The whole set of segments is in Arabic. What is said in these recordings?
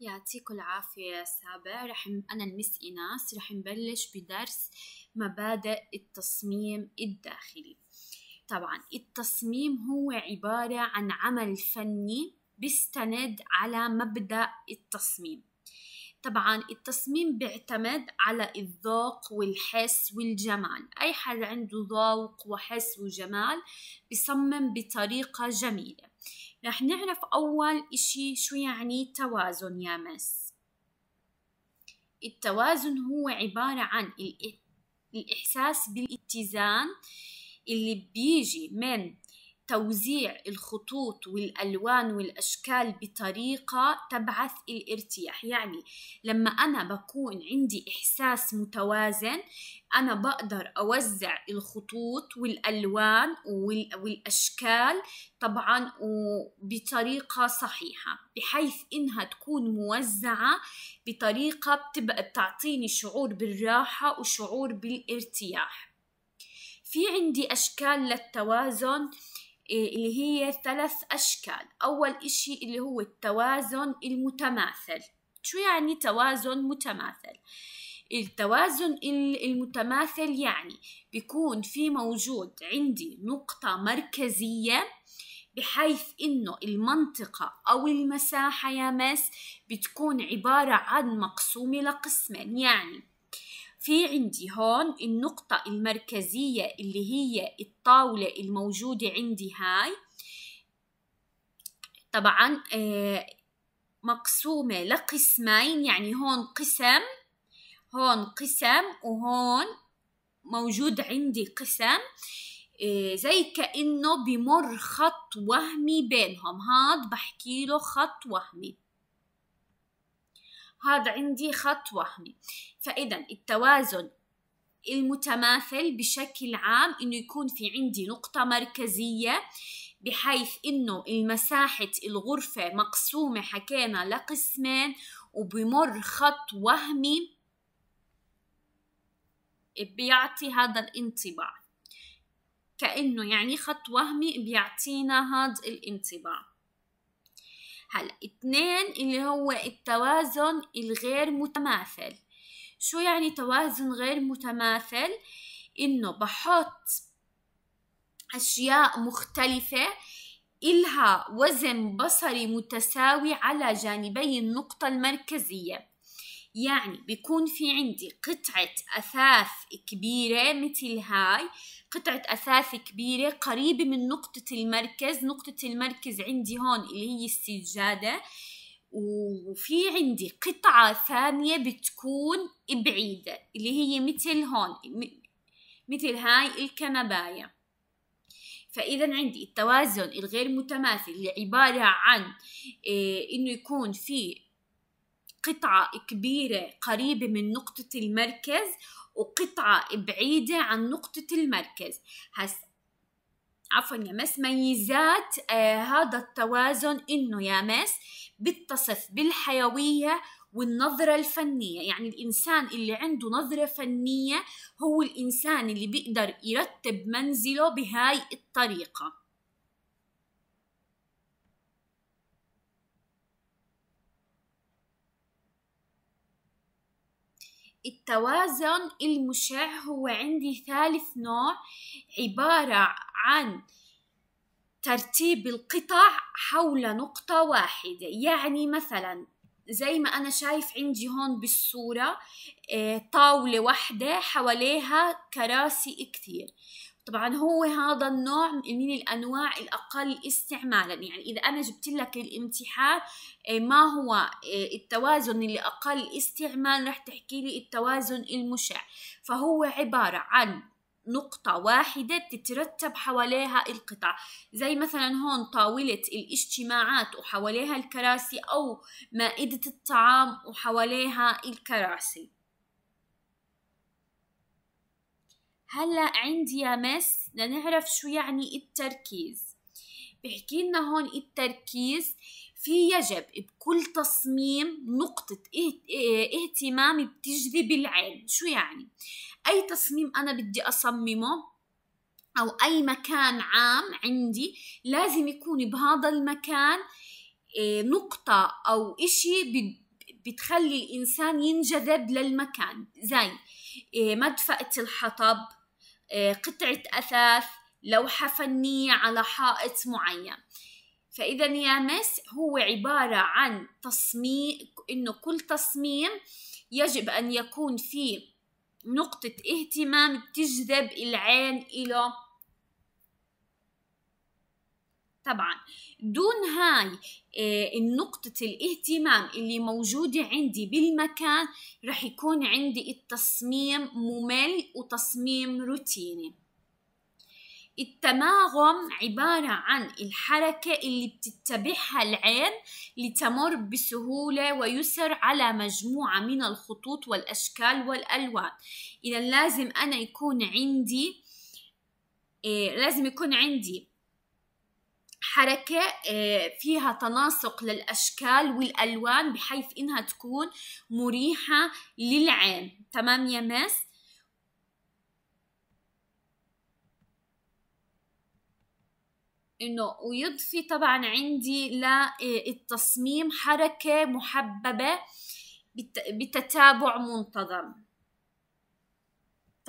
يعطيكم العافية يا سابع رح أنا المس إيناس رح نبلش بدرس مبادئ التصميم الداخلي طبعا التصميم هو عبارة عن عمل فني بيستند على مبدأ التصميم طبعا التصميم بيعتمد على الذوق والحس والجمال أي حد عنده ذوق وحس وجمال بصمم بطريقة جميلة رح نعرف أول إشي شو يعني توازن يا مس التوازن هو عبارة عن الإحساس بالاتزان اللي بيجي من توزيع الخطوط والألوان والأشكال بطريقة تبعث الارتياح يعني لما أنا بكون عندي إحساس متوازن أنا بقدر أوزع الخطوط والألوان والأشكال طبعا بطريقة صحيحة بحيث إنها تكون موزعة بطريقة بتبقى بتعطيني شعور بالراحة وشعور بالارتياح في عندي أشكال للتوازن إيه، اللي هي ثلاث أشكال أول إشي اللي هو التوازن المتماثل شو يعني توازن متماثل؟ التوازن المتماثل يعني بيكون في موجود عندي نقطة مركزية بحيث انه المنطقة او المساحة يا مس بتكون عبارة عن مقسومة لقسمين يعني في عندي هون النقطة المركزية اللي هي الطاولة الموجودة عندي هاي طبعا آه، مقسومة لقسمين يعني هون قسم هون قسم وهون موجود عندي قسم آه، زي كأنه بمر خط وهمي بينهم هاد بحكي له خط وهمي هذا عندي خط وهمي فإذا التوازن المتماثل بشكل عام انه يكون في عندي نقطة مركزية بحيث انه المساحة الغرفة مقسومة حكينا لقسمين وبمر خط وهمي بيعطي هذا الانطباع كأنه يعني خط وهمي بيعطينا هذا الانطباع هلا اثنين اللي هو التوازن الغير متماثل شو يعني توازن غير متماثل انه بحط اشياء مختلفه إلها وزن بصري متساوي على جانبي النقطة المركزية يعني بيكون في عندي قطعة أثاث كبيرة مثل هاي قطعة أثاث كبيرة قريبة من نقطة المركز نقطة المركز عندي هون اللي هي السجادة وفي عندي قطعة ثانية بتكون بعيدة اللي هي مثل هون مثل هاي الكنباية فإذا عندي التوازن الغير متماثل اللي عبارة عن إيه إنه يكون في قطعة كبيرة قريبة من نقطة المركز وقطعة بعيدة عن نقطة المركز هس عفوا يا مس ميزات آه هذا التوازن انه يا مس بتصف بالحيوية والنظرة الفنية يعني الإنسان اللي عنده نظرة فنية هو الإنسان اللي بيقدر يرتب منزله بهاي الطريقة التوازن المشع هو عندي ثالث نوع عبارة عن ترتيب القطع حول نقطة واحدة يعني مثلا زي ما أنا شايف عندي هون بالصورة آه، طاولة واحدة حواليها كراسي كتير طبعا هو هذا النوع من الانواع الاقل استعمالا يعني اذا انا جبت لك الامتحان إيه، ما هو إيه، التوازن اللي اقل استعمال رح تحكي لي التوازن المشع فهو عباره عن نقطة واحدة تترتب حواليها القطع زي مثلا هون طاولة الاجتماعات وحواليها الكراسي أو مائدة الطعام وحواليها الكراسي هلا عندي يا مس لنعرف شو يعني التركيز بحكي لنا هون التركيز في يجب بكل تصميم نقطة اهتمام بتجذب العين شو يعني أي تصميم أنا بدي أصممه أو أي مكان عام عندي لازم يكون بهذا المكان آه، نقطة أو إشي بتخلي الإنسان ينجذب للمكان زي آه، مدفأة الحطب آه، قطعة أثاث لوحة فنية على حائط معين فإذا يامس هو عبارة عن تصميم إنه كل تصميم يجب أن يكون فيه نقطة اهتمام تجذب العين إلى طبعا دون هاي آه، النقطة الاهتمام اللي موجودة عندي بالمكان رح يكون عندي التصميم ممل وتصميم روتيني التماغم عبارة عن الحركة اللي بتتبعها العين لتمر بسهولة ويسر على مجموعة من الخطوط والأشكال والألوان إذا لازم أنا يكون عندي إيه لازم يكون عندي حركة آه، فيها تناسق للأشكال والألوان بحيث إنها تكون مريحة للعين تمام يا مس انه ويضفي طبعا عندي للتصميم آه، حركة محببة بتتابع منتظم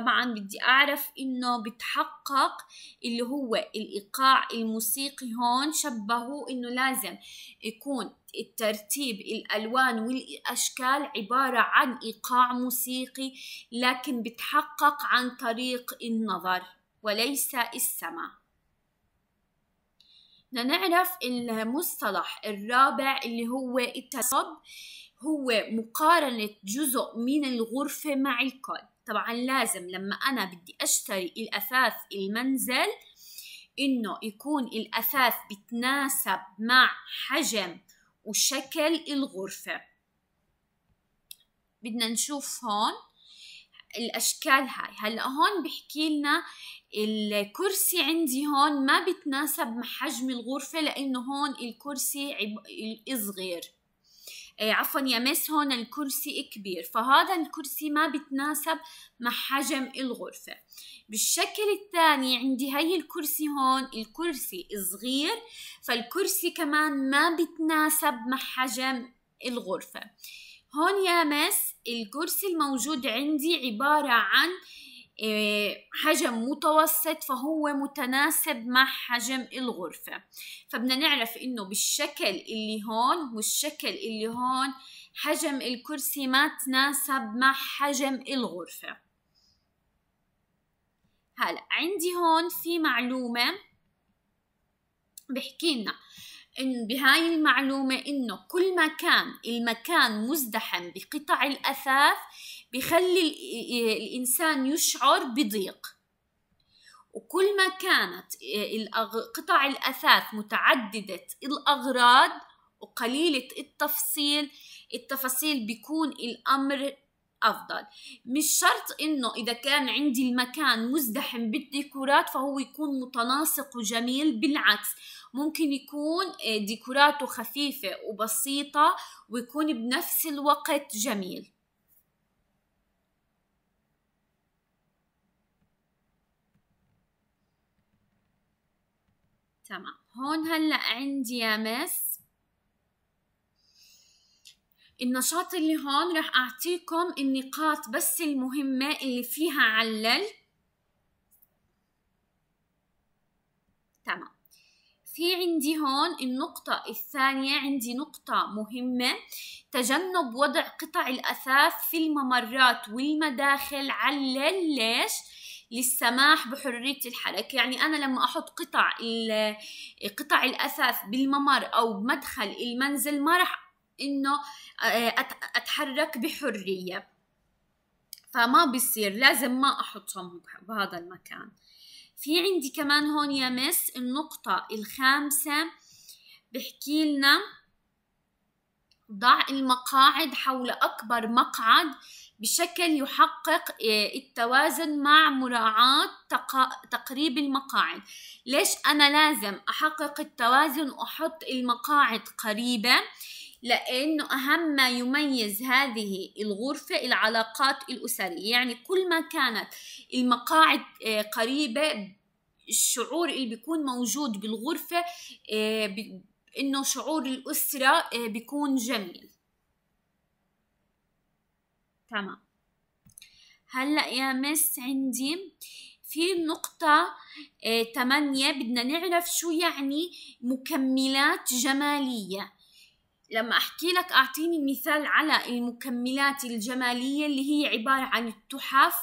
طبعا بدي أعرف إنه بتحقق اللي هو الإيقاع الموسيقي هون شبهوا إنه لازم يكون الترتيب الألوان والأشكال عبارة عن إيقاع موسيقي لكن بتحقق عن طريق النظر وليس السمع بدنا نعرف المصطلح الرابع اللي هو التصب هو مقارنة جزء من الغرفة مع الكل طبعا لازم لما انا بدي اشتري الاثاث المنزل انه يكون الاثاث بتناسب مع حجم وشكل الغرفة بدنا نشوف هون الاشكال هاي هلا هون بحكي لنا الكرسي عندي هون ما بتناسب مع حجم الغرفة لانه هون الكرسي عب... صغير إيه، عفوا يا مس هون الكرسي كبير فهذا الكرسي ما بتناسب مع حجم الغرفة بالشكل الثاني عندي هاي الكرسي هون الكرسي صغير فالكرسي كمان ما بتناسب مع حجم الغرفة هون يا مس الكرسي الموجود عندي عبارة عن إيه، حجم متوسط فهو متناسب مع حجم الغرفة فبدنا نعرف انه بالشكل اللي هون والشكل اللي هون حجم الكرسي ما تناسب مع حجم الغرفة هلا عندي هون في معلومة بحكي لنا إن بهاي المعلومة إنه كل ما كان المكان مزدحم بقطع الأثاث بيخلي الإنسان يشعر بضيق وكل ما كانت قطع الأثاث متعددة الأغراض وقليلة التفصيل التفاصيل بيكون الأمر أفضل مش شرط إنه إذا كان عندي المكان مزدحم بالديكورات فهو يكون متناسق وجميل بالعكس ممكن يكون آه، ديكوراته خفيفة وبسيطة ويكون بنفس الوقت جميل تمام هون هلا عندي يا مس النشاط اللي هون رح اعطيكم النقاط بس المهمه اللي فيها علل تمام في عندي هون النقطة الثانية عندي نقطة مهمة تجنب وضع قطع الأثاث في الممرات والمداخل علل ليش؟ للسماح بحريه الحركه يعني انا لما احط قطع قطع الاثاث بالممر او بمدخل المنزل ما راح انه آه، اتحرك بحريه فما بصير لازم ما احطهم بهذا المكان في عندي كمان هون يا مس النقطة الخامسة بحكي لنا ضع المقاعد حول أكبر مقعد بشكل يحقق آه، التوازن مع مراعاة تقريب المقاعد ليش أنا لازم أحقق التوازن وأحط المقاعد قريبة لأنه أهم ما يميز هذه الغرفة العلاقات الأسرية يعني كل ما كانت المقاعد آه، قريبة الشعور اللي بيكون موجود بالغرفة آه، انه شعور الاسره بيكون جميل تمام هلا يا مس عندي في نقطة آه بدنا نعرف شو يعني مكملات جمالية لما أحكي لك أعطيني مثال على المكملات الجمالية اللي هي عبارة عن التحف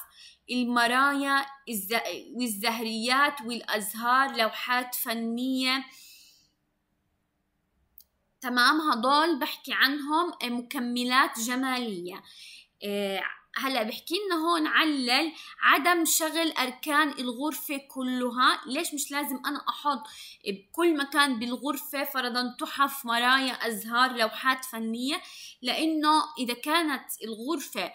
المرايا والزهريات والأزهار لوحات فنية تمام هدول بحكي عنهم آه، مكملات جمالية آه، هلا بحكي لنا هون علل عدم شغل اركان الغرفه كلها ليش مش لازم انا احط بكل مكان بالغرفه فرضا تحف مرايا ازهار لوحات فنيه لانه اذا كانت الغرفه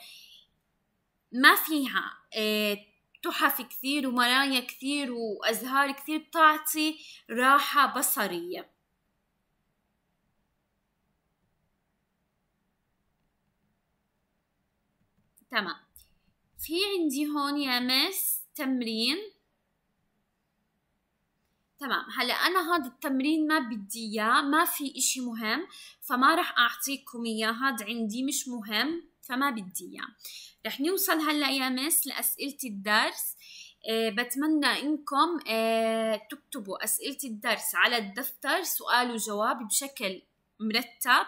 ما فيها آه، تحف كثير ومرايا كثير وازهار كثير بتعطي راحه بصريه تمام في عندي هون يا مس تمرين تمام هلا انا هذا التمرين ما بدي اياه ما في اشي مهم فما رح اعطيكم اياه هذا عندي مش مهم فما بدي اياه رح نوصل هلا يا مس لاسئله الدرس أه بتمنى انكم أه تكتبوا اسئله الدرس على الدفتر سؤال وجواب بشكل مرتب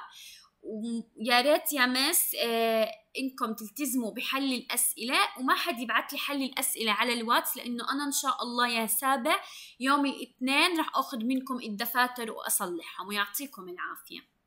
ويا ريت يا مس آه انكم تلتزموا بحل الاسئله وما حد يبعث لي حل الاسئله على الواتس لانه انا ان شاء الله يا سابع يوم الاثنين رح اخذ منكم الدفاتر واصلحهم ويعطيكم العافيه